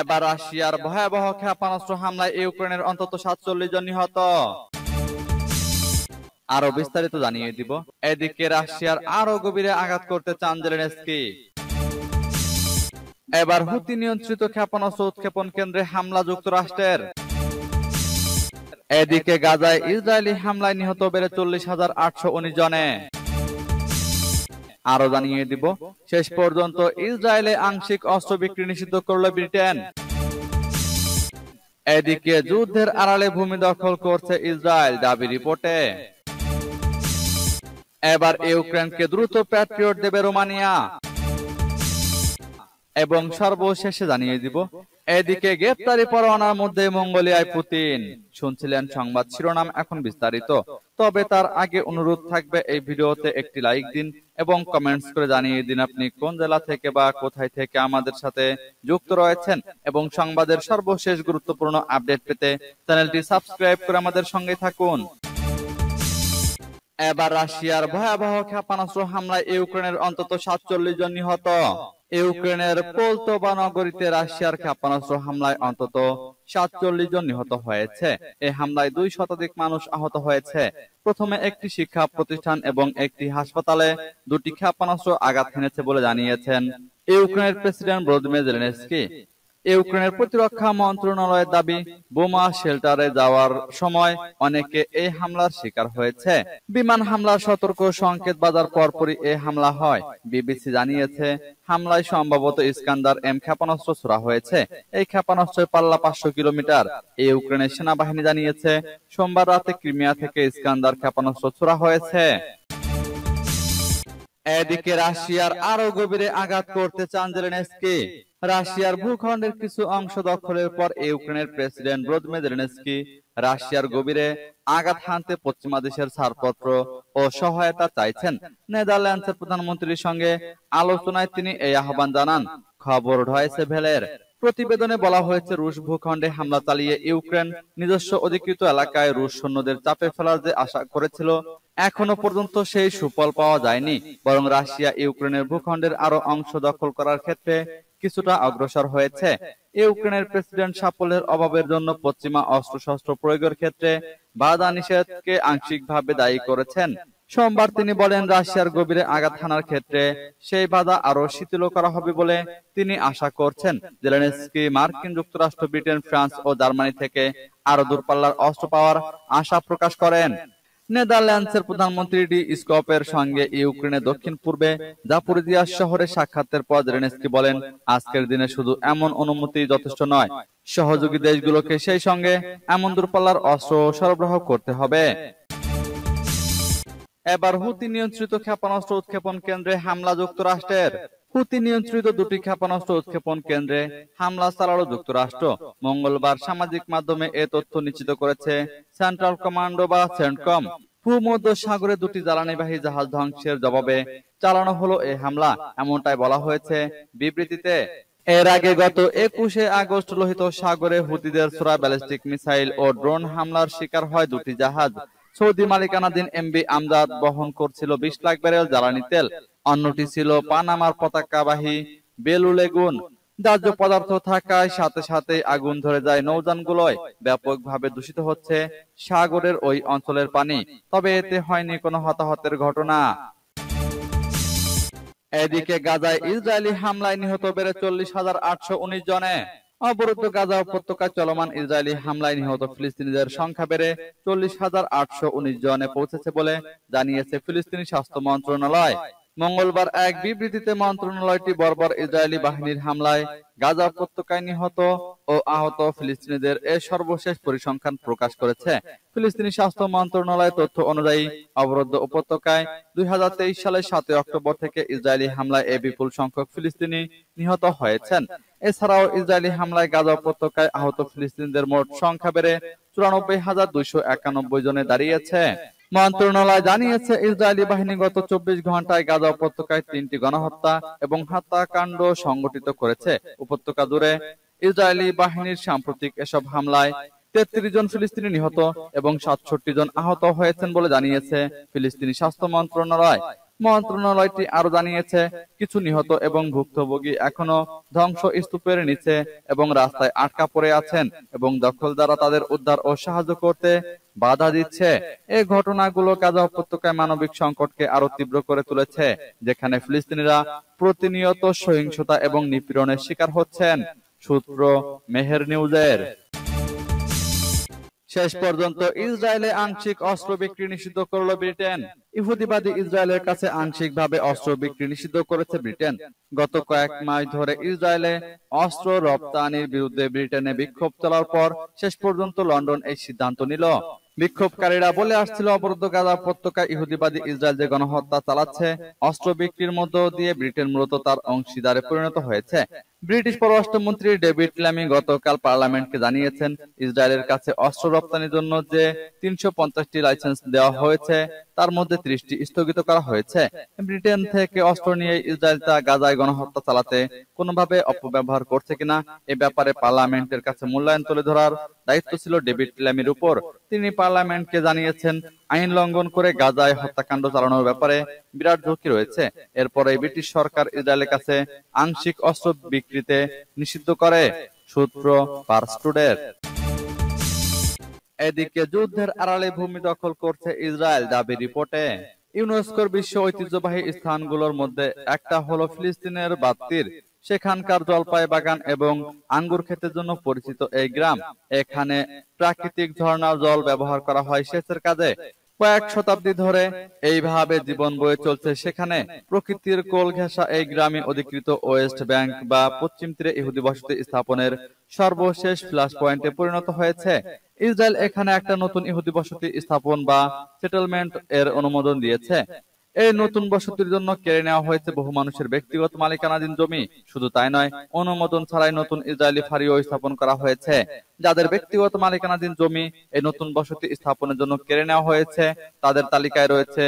এবার রাশিয়ার ভয়াবহ ক্ষেপণাস্ত্র হামলায় ইউক্রেনের অন্তত সাতচল্লিশ জন নিহত আরো বিস্তারিত জানিয়ে দিব এদিকে রাশিয়ার আরো গভীরে আঘাত করতে চান জেলেনস্কি এবার হুতি নিয়ন্ত্রিত ক্ষেপণাস্ত্র উৎক্ষেপণ কেন্দ্রে হামলা যুক্তরাষ্ট্রের এদিকে গাজায় ইসরায়েলি হামলায় নিহত বেড়ে চল্লিশ হাজার আটশো উনিশ জনে আরো জানিয়ে দিব শেষ পর্যন্ত ইসরায়েলে আংশিক অস্ত্র বিক্রি নিষিদ্ধ করল ব্রিটেন এদিকে যুদ্ধের আড়ালে ভূমি দখল করছে ইসরায়েল দাবি রিপোর্টে এবার ইউক্রেনকে দ্রুত প্যাট্রিয়ট দেবে রোমানিয়া এবং সর্বশেষে জানিয়ে দিব এদিকে গ্রেপ্তারি পরোয়ানার মধ্যে মঙ্গোলিয়ায় পুতিন শুনছিলেন সংবাদ শিরোনাম এখন বিস্তারিত তবে তার আগে অনুরোধ থাকবে এই ভিডিওতে একটি লাইক দিন এবং কমেন্টস করে জানিয়ে দিন আপনি কোন জেলা থেকে বা কোথায় থেকে আমাদের সাথে যুক্ত রয়েছেন এবং সংবাদের সর্বশেষ গুরুত্বপূর্ণ আপডেট পেতে চ্যানেলটি সাবস্ক্রাইব করে আমাদের সঙ্গে থাকুন এবার রাশিয়ার ভয়াবহ ক্ষেপণাস্ত্র হামলায় ইউক্রেনের অন্তত সাতচল্লিশ জন নিহত ইউক্রেনের পোলতোবা নগরীতে রাশিয়ার ক্ষেপণাস্ত্র হামলায় অন্তত সাতচল্লিশ জন নিহত হয়েছে এই হামলায় দুই শতাধিক মানুষ আহত হয়েছে প্রথমে একটি শিক্ষা প্রতিষ্ঠান এবং একটি হাসপাতালে দুটি ক্ষেপণাস্ত্র আঘাত হেনেছে বলে জানিয়েছেন ইউক্রেনের প্রেসিডেন্ট ভ্লোদিমির জেলেনস্কি ইউক্রেনের প্রতিরক্ষা মন্ত্রণালয়ের দাবি বোমা শেল্টারে যাওয়ার সময় অনেকে এই হামলার শিকার হয়েছে বিমান হামলা সতর্ক সংকেত বাজার পরপরই এই হামলা হয় বিবিসি জানিয়েছে হামলায় সম্ভবত ইস্কান্দার এম ক্ষেপণাস্ত্র ছোড়া হয়েছে এই ক্ষেপণাস্ত্রের পাল্লা পাঁচশো কিলোমিটার ইউক্রেনের সেনাবাহিনী জানিয়েছে সোমবার রাতে ক্রিমিয়া থেকে ইস্কান্দার ক্ষেপণাস্ত্র ছোড়া হয়েছে এদিকে রাশিয়ার আরো গভীরে আঘাত করতে চান জেলেনেস্কি রাশিয়ার ভূখণ্ডের কিছু অংশ দখলের পর ইউক্রেনের প্রেসিডেন্ট ব্রদমে জেলেনেস্কি রাশিয়ার গভীরে আঘাত হানতে পশ্চিমা দেশের ছাড়পত্র ও সহায়তা চাইছেন নেদারল্যান্ডসের প্রধানমন্ত্রীর সঙ্গে আলোচনায় তিনি এই আহ্বান জানান খবর ভেলের প্রতিবেদনে বলা হয়েছে রুশ ভূখণ্ডে হামলা চালিয়ে ইউক্রেন নিজস্ব অধিকৃত এলাকায় রুশ সৈন্যদের চাপে ফেলার যে আশা করেছিল এখনো পর্যন্ত সেই সুফল পাওয়া যায়নি বরং রাশিয়া ইউক্রেনের ভূখণ্ডের আরো অংশ দখল করার ক্ষেত্রে কিছুটা অগ্রসর হয়েছে ইউক্রেনের প্রেসিডেন্ট সাফল্যের অভাবের জন্য পশ্চিমা অস্ত্রশস্ত্র প্রয়োগের ক্ষেত্রে বাধা নিষেধকে আংশিকভাবে দায়ী করেছেন সোমবার তিনি বলেন রাশিয়ার গভীরে আঘাত হানার ক্ষেত্রে সেই বাধা আরো শিথিল করা হবে বলে তিনি আশা করছেন জেলেনস্কি মার্কিন যুক্তরাষ্ট্র ব্রিটেন ফ্রান্স ও জার্মানি থেকে আরো দূরপাল্লার অস্ত্র পাওয়ার আশা প্রকাশ করেন নেদারল্যান্ডসের প্রধানমন্ত্রী ডি স্কপের সঙ্গে ইউক্রেনের দক্ষিণ পূর্বে জাপুরিদিয়া শহরে সাক্ষাতের পর জেলেনস্কি বলেন আজকের দিনে শুধু এমন অনুমতি যথেষ্ট নয় সহযোগী দেশগুলোকে সেই সঙ্গে এমন দূরপাল্লার অস্ত্র সরবরাহ করতে হবে এবার হুতি নিয়ন্ত্রিত ক্ষেপণাস্ত্র উৎক্ষেপণ কেন্দ্রে হামলা যুক্তরাষ্ট্রের হুতি নিয়ন্ত্রিত দুটি ক্ষেপণাস্ত্র উৎক্ষেপণ কেন্দ্রে হামলা চালালো যুক্তরাষ্ট্র মঙ্গলবার সামাজিক মাধ্যমে এ তথ্য নিশ্চিত করেছে সেন্ট্রাল কমান্ডো বা সেন্টকম ভূমধ্য সাগরে দুটি জ্বালানিবাহী জাহাজ ধ্বংসের জবাবে চালানো হলো এই হামলা এমনটাই বলা হয়েছে বিবৃতিতে এর আগে গত একুশে আগস্ট লোহিত সাগরে হুতিদের ছোড়া ব্যালিস্টিক মিসাইল ও ড্রোন হামলার শিকার হয় দুটি জাহাজ সৌদি মালিকানাধীন এমবি আমদাদ বহন করছিল বিশ লাখ ব্যারেল জ্বালানি তেল অন্যটি ছিল পানামার পতাকাবাহী বেলুলেগুন দাহ্য পদার্থ থাকায় সাথে সাথে আগুন ধরে যায় নৌযানগুলোয় ব্যাপকভাবে দূষিত হচ্ছে সাগরের ওই অঞ্চলের পানি তবে এতে হয়নি কোনো হতাহতের ঘটনা এদিকে গাজায় ইসরায়েলি হামলায় নিহত বেড়ে চল্লিশ হাজার আটশো উনিশ জনে অবরুদ্ধ গাজা উপত্যকায় চলমান ইসরায়েলি হামলায় নিহত ফিলিস্তিনিদের সংখ্যা বেড়ে চল্লিশ হাজার আটশো উনিশ জনে পৌঁছেছে বলে জানিয়েছে ফিলিস্তিনি স্বাস্থ্য মন্ত্রণালয় মঙ্গলবার এক বিবৃতিতে মন্ত্রণালয়টি বর্বর ইসরায়েলি বাহিনীর হামলায় গাজা উপত্যকায় নিহত ও আহত ফিলিস্তিনিদের এ সর্বশেষ পরিসংখ্যান প্রকাশ করেছে ফিলিস্তিনি স্বাস্থ্য মন্ত্রণালয়ের তথ্য অনুযায়ী অবরুদ্ধ উপত্যকায় দুই সালের সাতই অক্টোবর থেকে ইসরায়েলি হামলায় এ বিপুল সংখ্যক ফিলিস্তিনি নিহত হয়েছেন এছাড়াও ইসরায়েলি হামলায় গাজা উপত্যকায় আহত ফিলিস্তিনিদের মোট সংখ্যা বেড়ে চুরানব্বই হাজার দুইশো একানব্বই জনে দাঁড়িয়েছে মন্ত্রণালয় জানিয়েছে ইসরায়েলি বাহিনী গত চব্বিশ ঘন্টায় গাজা উপত্যকায় তিনটি গণহত্যা এবং হাতাকাণ্ড সংগঠিত করেছে উপত্যকা জুড়ে ইসরায়েলি বাহিনীর সাম্প্রতিক এসব হামলায় তেত্রিশ জন ফিলিস্তিনি নিহত এবং সাতষট্টি জন আহত হয়েছেন বলে জানিয়েছে ফিলিস্তিনি স্বাস্থ্য মন্ত্রণালয় মন্ত্রণালয়টি আরো জানিয়েছে কিছু নিহত এবং ভুক্তভোগী এখনো ধ্বংস স্তূপের নিচে এবং রাস্তায় আটকা পড়ে আছেন এবং দখলদারা তাদের উদ্ধার ও সাহায্য করতে বাধা দিচ্ছে এই ঘটনাগুলো কাজা উপত্যকায় মানবিক সংকটকে আরো তীব্র করে তুলেছে যেখানে ফিলিস্তিনিরা প্রতিনিয়ত সহিংসতা এবং নিপীড়নের শিকার হচ্ছেন সূত্র মেহের নিউজের শেষ পর্যন্ত ইসরায়েলে আংশিক অস্ত্র বিক্রি নিষিদ্ধ করল ব্রিটেন ইহুদিবাদী ইসরায়েলের কাছে আংশিকভাবে অস্ত্র বিক্রি নিষিদ্ধ করেছে ব্রিটেন গত কয়েক মাস ধরে ইসরায়েলে অস্ত্র রপ্তানির বিরুদ্ধে ব্রিটেনে বিক্ষোভ চলার পর শেষ পর্যন্ত লন্ডন এই সিদ্ধান্ত নিল বিক্ষোভকারীরা বলে আসছিল অবরুদ্ধ গাজা উপত্যকায় ইহুদিবাদী ইসরায়েল যে গণহত্যা চালাচ্ছে অস্ত্র বিক্রির মধ্য দিয়ে ব্রিটেন মূলত তার অংশীদারে পরিণত হয়েছে ব্রিটিশ পররাষ্ট্রমন্ত্রী ডেভিড ল্যামি গতকাল পার্লামেন্টকে জানিয়েছেন ইসরায়েলের কাছে অস্ত্র রপ্তানির জন্য যে তিনশো পঞ্চাশটি লাইসেন্স দেওয়া হয়েছে তার মধ্যে ত্রিশটি স্থগিত করা হয়েছে ব্রিটেন থেকে অস্ত্র নিয়ে ইসরায়েল তা গাজায় গণহত্যা চালাতে কোনোভাবে অপব্যবহার করছে কিনা এ ব্যাপারে পার্লামেন্টের কাছে মূল্যায়ন তুলে ধরার দায়িত্ব ছিল ডেভিড ক্ল্যামির উপর তিনি পার্লামেন্টকে জানিয়েছেন আইন লঙ্ঘন করে গাজায় হত্যাকাণ্ড চালানোর ব্যাপারে বিরাট ঝুঁকি রয়েছে এরপরে ব্রিটিশ সরকার ইসরায়েলের কাছে আংশিক অস্ত্র বিক্রিতে নিষিদ্ধ করে সূত্র টুডের এদিকে যুদ্ধের আড়ালে ভূমি দখল করছে ইসরায়েল দাবি রিপোর্টে ইউনেস্কোর বিশ্ব ঐতিহ্যবাহী স্থানগুলোর মধ্যে একটা হলো ফিলিস্তিনের বাত্তির সেখানকার জলপাই বাগান এবং আঙ্গুর ক্ষেতের জন্য পরিচিত এই গ্রাম এখানে প্রাকৃতিক ঝর্ণা জল ব্যবহার করা হয় সেচের কাজে কয়েক শতাব্দী ধরে এইভাবে জীবন বয়ে চলছে সেখানে প্রকৃতির কোল ঘেঁষা এই গ্রামে অধিকৃত ওয়েস্ট ব্যাংক বা পশ্চিম তীরে ইহুদি বসতি স্থাপনের সর্বশেষ ফ্ল্যাশ পয়েন্টে পরিণত হয়েছে ইসরায়েল এখানে একটা নতুন ইহুদি বসতি স্থাপন বা সেটেলমেন্ট এর অনুমোদন দিয়েছে এই নতুন বসতির জন্য কেড়ে নেওয়া হয়েছে বহু মানুষের ব্যক্তিগত মালিকানাধীন জমি শুধু তাই নয় অনুমোদন ছাড়াই নতুন ইসরায়েলি ফাড়িও স্থাপন করা হয়েছে যাদের ব্যক্তিগত মালিকানাধীন জমি এই নতুন বসতি স্থাপনের জন্য কেড়ে নেওয়া হয়েছে তাদের তালিকায় রয়েছে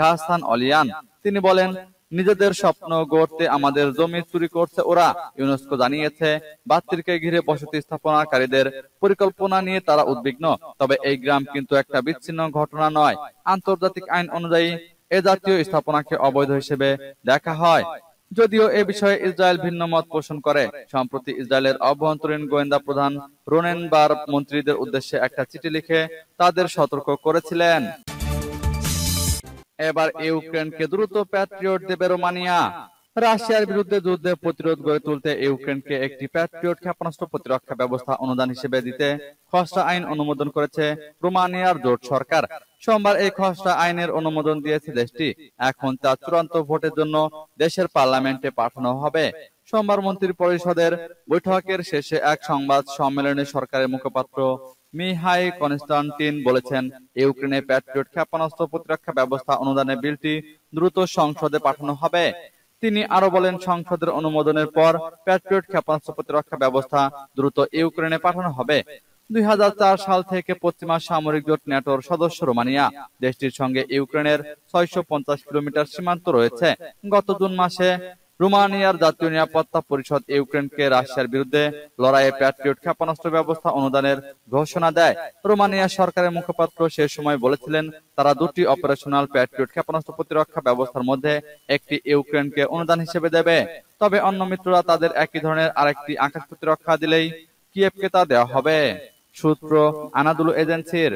ঘাসান অলিয়ান তিনি বলেন নিজেদের স্বপ্ন গড়তে আমাদের জমি চুরি করছে ওরা ইউনেস্কো জানিয়েছে বাত্তিরকে ঘিরে বসতি স্থাপনাকারীদের পরিকল্পনা নিয়ে তারা উদ্বিগ্ন তবে এই গ্রাম কিন্তু একটা বিচ্ছিন্ন ঘটনা নয় আন্তর্জাতিক আইন অনুযায়ী এ জাতীয় স্থাপনাকে অবৈধ হিসেবে দেখা হয় যদিও এ বিষয়ে ইসরায়েল ভিন্ন মত পোষণ করে সম্প্রতি ইসরায়েলের অভ্যন্তরীণ গোয়েন্দা প্রধান রোনেন বার মন্ত্রীদের উদ্দেশ্যে একটা চিঠি লিখে তাদের সতর্ক করেছিলেন এবার ইউক্রেনকে দ্রুত প্যাট্রিয়ট দেবে রোমানিয়া রাশিয়ার বিরুদ্ধে যুদ্ধে প্রতিরোধ গড়ে তুলতে ইউক্রেনকে একটি প্যাট্রিয়ট ক্ষেপণাস্ত্র প্রতিরক্ষা ব্যবস্থা অনুদান হিসেবে দিতে খসড়া আইন অনুমোদন করেছে রোমানিয়ার জোট সরকার সোমবার এই খসড়া আইনের অনুমোদন দিয়েছে দেশটি এখন তা চূড়ান্ত ভোটের জন্য দেশের পার্লামেন্টে পাঠানো হবে সোমবার মন্ত্রী পরিষদের বৈঠকের শেষে এক সংবাদ সম্মেলনে সরকারের মুখপাত্র মিহাই কনস্টান্টিন বলেছেন ইউক্রেনে প্যাট্রিয়ট ক্ষেপণাস্ত্র প্রতিরক্ষা ব্যবস্থা অনুদানে বিলটি দ্রুত সংসদে পাঠানো হবে তিনি আরো বলেন সংসদের অনুমোদনের পর প্যাট্রিয়ট ক্ষেপণাস্ত্র প্রতিরক্ষা ব্যবস্থা দ্রুত ইউক্রেনে পাঠানো হবে দুই সাল থেকে পশ্চিমা সামরিক জোট ন্যাটোর সদস্য রোমানিয়া দেশটির সঙ্গে ইউক্রেনের ছয়শো কিলোমিটার সীমান্ত রয়েছে গত জুন মাসে রোমানিয়ার জাতীয় নিরাপত্তা পরিষদ ইউক্রেনকে রাশিয়ার বিরুদ্ধে লড়াইয়ে প্যাট্রিয়ট ক্ষেপণাস্ত্র ব্যবস্থা অনুদানের ঘোষণা দেয় রোমানিয়া সরকারের মুখপাত্র সে সময় বলেছিলেন তারা দুটি অপারেশনাল প্যাট্রিয়ট ক্ষেপণাস্ত্র প্রতিরক্ষা ব্যবস্থার মধ্যে একটি ইউক্রেনকে অনুদান হিসেবে দেবে তবে অন্য মিত্ররা তাদের একই ধরনের আরেকটি আকাশ প্রতিরক্ষা দিলেই কিয়েভকে তা দেওয়া হবে সূত্র আনাদুল এজেন্সির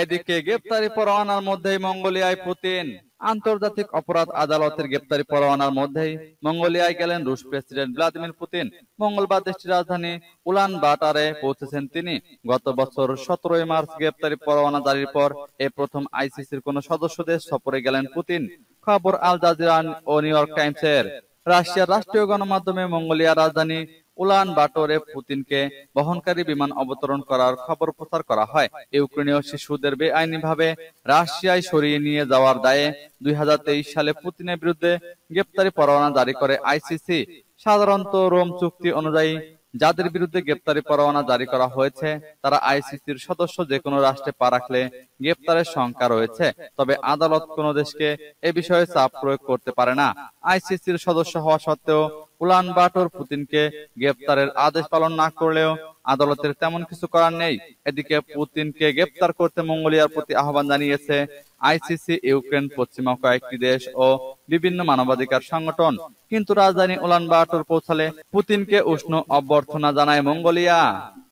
এদিকে গ্রেপ্তারি পরোয়ানার মধ্যেই মঙ্গোলিয়ায় পুতিন আন্তর্জাতিক অপরাধ আদালতের গ্রেপ্তারি পরোয়ানার মধ্যেই মঙ্গোলিয়ায় গেলেন রুশ প্রেসিডেন্ট ভ্লাদিমির পুতিন মঙ্গলবার দেশটির রাজধানী উলান বাটারে পৌঁছেছেন তিনি গত বছর সতেরোই মার্চ গ্রেপ্তারি পরোয়ানা জারির পর এ প্রথম আইসিসির কোন সদস্য দেশ সফরে গেলেন পুতিন খবর আল জাজিরান ও নিউ ইয়র্ক টাইমসের রাশিয়ার রাষ্ট্রীয় গণমাধ্যমে মঙ্গোলিয়ার রাজধানী উলান বাটোরে পুতিনকে বহনকারী বিমান অবতরণ করার খবর প্রচার করা হয় ইউক্রেনীয় শিশুদের বেআইনিভাবে রাশিয়ায় সরিয়ে নিয়ে যাওয়ার দায়ে দুই সালে পুতিনের বিরুদ্ধে গ্রেপ্তারি পরোয়ানা জারি করে আইসিসি সাধারণত রোম চুক্তি অনুযায়ী যাদের বিরুদ্ধে গ্রেপ্তারি পরোয়ানা জারি করা হয়েছে তারা আইসিসির সদস্য যে কোনো রাষ্ট্রে পা রাখলে গ্রেপ্তারের শঙ্কা রয়েছে তবে আদালত কোনো দেশকে এ বিষয়ে চাপ প্রয়োগ করতে পারে না আইসিসির সদস্য হওয়া সত্ত্বেও উলান বাটোর পুতিনকে গ্রেপ্তারের আদেশ পালন না করলেও আদালতের তেমন কিছু করার নেই এদিকে পুতিনকে গ্রেপ্তার করতে মঙ্গোলিয়ার প্রতি আহ্বান জানিয়েছে আইসিসি ইউক্রেন পশ্চিমা কয়েকটি দেশ ও বিভিন্ন মানবাধিকার সংগঠন কিন্তু রাজধানী উলান বাটোর পৌঁছালে পুতিনকে উষ্ণ অভ্যর্থনা জানায় মঙ্গোলিয়া